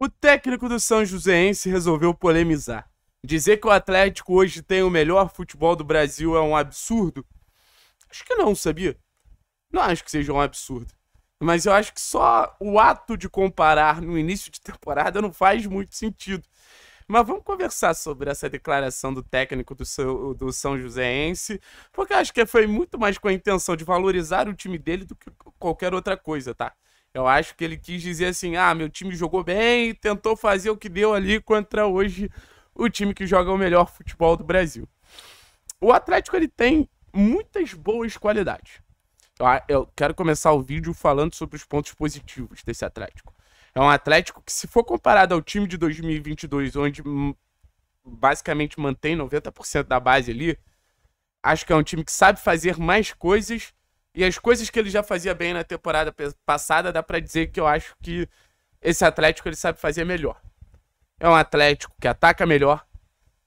O técnico do São Joséense resolveu polemizar. Dizer que o Atlético hoje tem o melhor futebol do Brasil é um absurdo? Acho que não, sabia? Não acho que seja um absurdo. Mas eu acho que só o ato de comparar no início de temporada não faz muito sentido. Mas vamos conversar sobre essa declaração do técnico do São, do São Joséense, porque eu acho que foi muito mais com a intenção de valorizar o time dele do que qualquer outra coisa, tá? Eu acho que ele quis dizer assim: ah, meu time jogou bem, tentou fazer o que deu ali contra hoje o time que joga o melhor futebol do Brasil. O Atlético ele tem muitas boas qualidades. Eu quero começar o vídeo falando sobre os pontos positivos desse Atlético. É um Atlético que, se for comparado ao time de 2022, onde basicamente mantém 90% da base ali, acho que é um time que sabe fazer mais coisas e as coisas que ele já fazia bem na temporada passada, dá para dizer que eu acho que esse Atlético ele sabe fazer melhor. É um Atlético que ataca melhor,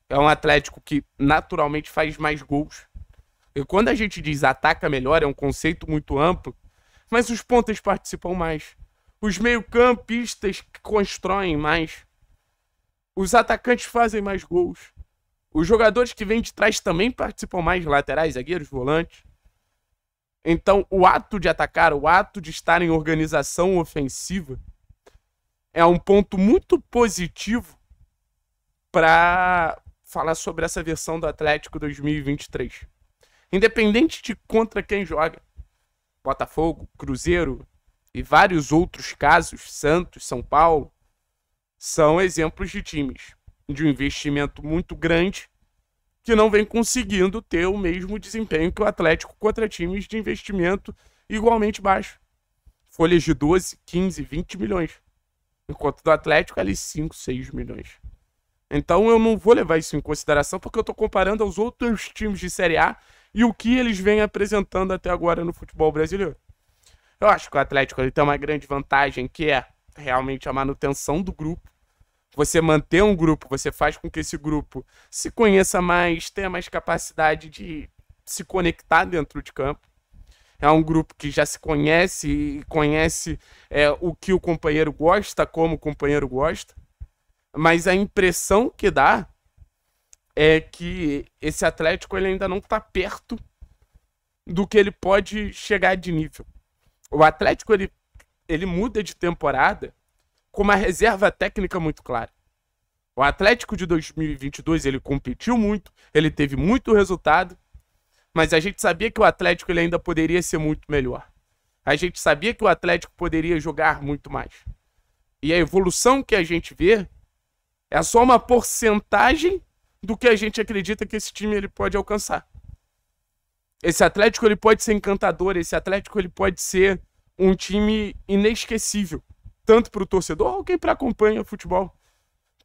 é um Atlético que naturalmente faz mais gols. E quando a gente diz ataca melhor, é um conceito muito amplo, mas os pontas participam mais. Os meio-campistas constroem mais. Os atacantes fazem mais gols. Os jogadores que vêm de trás também participam mais, laterais, zagueiros, volantes. Então, o ato de atacar, o ato de estar em organização ofensiva, é um ponto muito positivo para falar sobre essa versão do Atlético 2023. Independente de contra quem joga, Botafogo, Cruzeiro e vários outros casos, Santos, São Paulo, são exemplos de times de um investimento muito grande que não vem conseguindo ter o mesmo desempenho que o Atlético contra times de investimento igualmente baixo. Folhas de 12, 15, 20 milhões. Enquanto do Atlético, ali 5, 6 milhões. Então eu não vou levar isso em consideração porque eu estou comparando aos outros times de Série A e o que eles vêm apresentando até agora no futebol brasileiro. Eu acho que o Atlético ele tem uma grande vantagem que é realmente a manutenção do grupo você manter um grupo, você faz com que esse grupo se conheça mais, tenha mais capacidade de se conectar dentro de campo. É um grupo que já se conhece e conhece é, o que o companheiro gosta, como o companheiro gosta. Mas a impressão que dá é que esse Atlético ele ainda não está perto do que ele pode chegar de nível. O Atlético ele, ele muda de temporada com uma reserva técnica muito clara. O Atlético de 2022 ele competiu muito, ele teve muito resultado, mas a gente sabia que o Atlético ele ainda poderia ser muito melhor. A gente sabia que o Atlético poderia jogar muito mais. E a evolução que a gente vê é só uma porcentagem do que a gente acredita que esse time ele pode alcançar. Esse Atlético ele pode ser encantador, esse Atlético ele pode ser um time inesquecível tanto para o torcedor ou quem para acompanha futebol.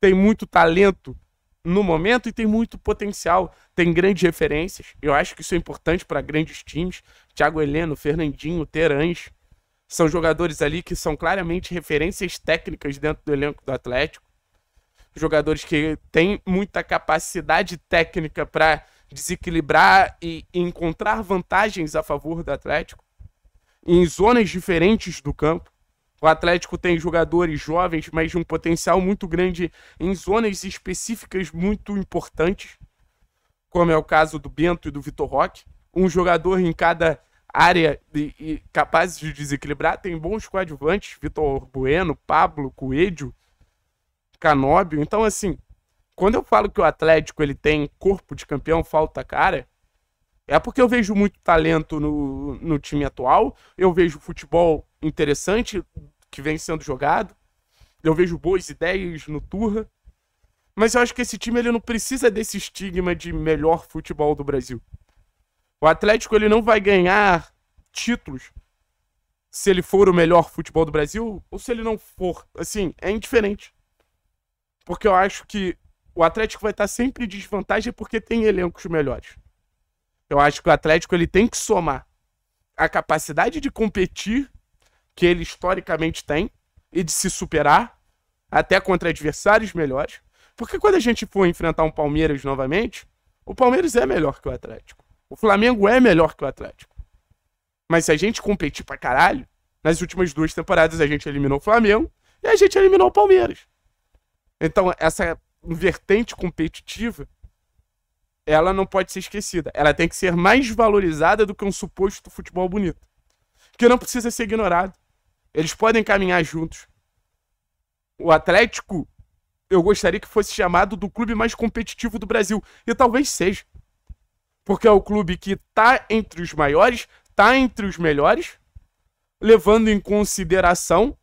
Tem muito talento no momento e tem muito potencial, tem grandes referências. Eu acho que isso é importante para grandes times. Thiago Heleno, Fernandinho, Terãs, são jogadores ali que são claramente referências técnicas dentro do elenco do Atlético. Jogadores que têm muita capacidade técnica para desequilibrar e encontrar vantagens a favor do Atlético em zonas diferentes do campo. O Atlético tem jogadores jovens, mas de um potencial muito grande em zonas específicas muito importantes, como é o caso do Bento e do Vitor Roque. Um jogador em cada área e, capazes de desequilibrar. Tem bons coadjuvantes, Vitor Bueno, Pablo, Coelho, Canóbio. Então, assim, quando eu falo que o Atlético ele tem corpo de campeão, falta cara, é porque eu vejo muito talento no, no time atual, eu vejo futebol interessante que vem sendo jogado. Eu vejo boas ideias no Turra. Mas eu acho que esse time ele não precisa desse estigma de melhor futebol do Brasil. O Atlético ele não vai ganhar títulos se ele for o melhor futebol do Brasil ou se ele não for. Assim, é indiferente. Porque eu acho que o Atlético vai estar sempre em desvantagem porque tem elencos melhores. Eu acho que o Atlético ele tem que somar a capacidade de competir que ele historicamente tem e de se superar, até contra adversários melhores. Porque quando a gente for enfrentar um Palmeiras novamente, o Palmeiras é melhor que o Atlético. O Flamengo é melhor que o Atlético. Mas se a gente competir pra caralho, nas últimas duas temporadas a gente eliminou o Flamengo e a gente eliminou o Palmeiras. Então, essa vertente competitiva, ela não pode ser esquecida. Ela tem que ser mais valorizada do que um suposto futebol bonito. Que não precisa ser ignorado. Eles podem caminhar juntos. O Atlético, eu gostaria que fosse chamado do clube mais competitivo do Brasil. E talvez seja. Porque é o clube que está entre os maiores, está entre os melhores, levando em consideração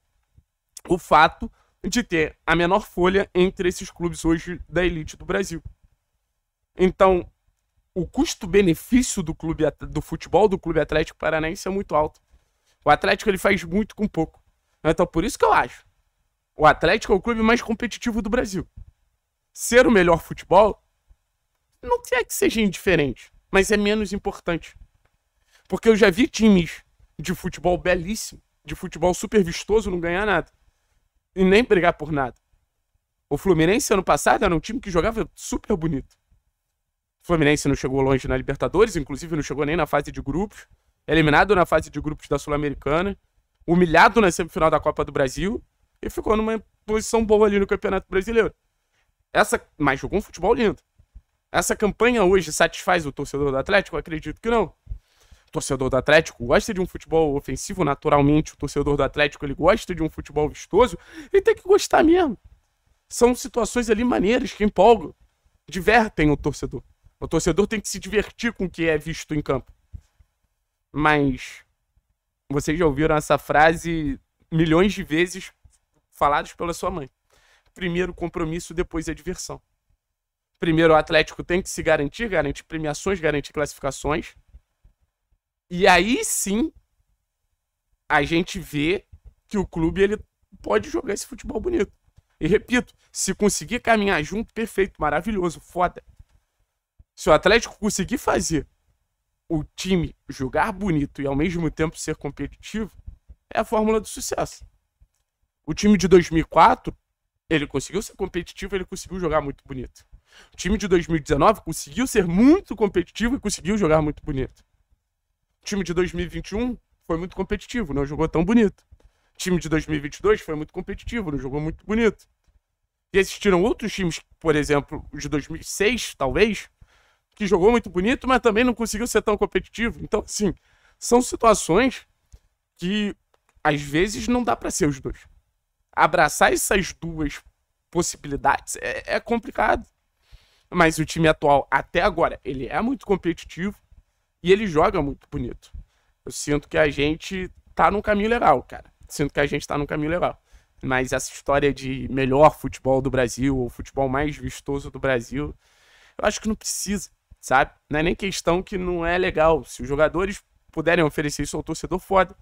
o fato de ter a menor folha entre esses clubes hoje da elite do Brasil. Então, o custo-benefício do clube do futebol do Clube Atlético Paranaense é muito alto. O Atlético ele faz muito com pouco. Então, por isso que eu acho. O Atlético é o clube mais competitivo do Brasil. Ser o melhor futebol não é que seja indiferente, mas é menos importante. Porque eu já vi times de futebol belíssimo, de futebol super vistoso, não ganhar nada. E nem brigar por nada. O Fluminense, ano passado, era um time que jogava super bonito. O Fluminense não chegou longe na Libertadores, inclusive não chegou nem na fase de grupos eliminado na fase de grupos da Sul-Americana, humilhado na semifinal da Copa do Brasil e ficou numa posição boa ali no Campeonato Brasileiro. Essa, mas jogou um futebol lindo. Essa campanha hoje satisfaz o torcedor do Atlético? acredito que não. O torcedor do Atlético gosta de um futebol ofensivo, naturalmente. O torcedor do Atlético ele gosta de um futebol vistoso e tem que gostar mesmo. São situações ali maneiras que empolgam, divertem o torcedor. O torcedor tem que se divertir com o que é visto em campo. Mas vocês já ouviram essa frase milhões de vezes faladas pela sua mãe. Primeiro compromisso, depois a diversão. Primeiro o Atlético tem que se garantir, garantir premiações, garantir classificações. E aí sim a gente vê que o clube ele pode jogar esse futebol bonito. E repito, se conseguir caminhar junto, perfeito, maravilhoso, foda. Se o Atlético conseguir fazer o time jogar bonito e ao mesmo tempo ser competitivo é a fórmula do sucesso. O time de 2004, ele conseguiu ser competitivo, ele conseguiu jogar muito bonito. O time de 2019 conseguiu ser muito competitivo e conseguiu jogar muito bonito. O time de 2021 foi muito competitivo, não jogou tão bonito. O time de 2022 foi muito competitivo, não jogou muito bonito. E existiram outros times, por exemplo, de 2006, talvez, que jogou muito bonito, mas também não conseguiu ser tão competitivo. Então, assim, são situações que às vezes não dá para ser os dois. Abraçar essas duas possibilidades é, é complicado. Mas o time atual, até agora, ele é muito competitivo e ele joga muito bonito. Eu sinto que a gente tá num caminho legal, cara. Sinto que a gente tá num caminho legal. Mas essa história de melhor futebol do Brasil, ou futebol mais vistoso do Brasil, eu acho que não precisa sabe? Não é nem questão que não é legal. Se os jogadores puderem oferecer isso ao torcedor, foda.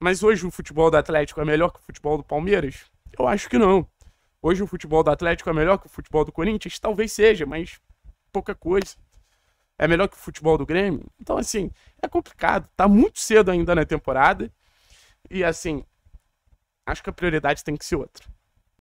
Mas hoje o futebol do Atlético é melhor que o futebol do Palmeiras? Eu acho que não. Hoje o futebol do Atlético é melhor que o futebol do Corinthians? Talvez seja, mas pouca coisa. É melhor que o futebol do Grêmio? Então, assim, é complicado. Tá muito cedo ainda na temporada. E, assim, acho que a prioridade tem que ser outra.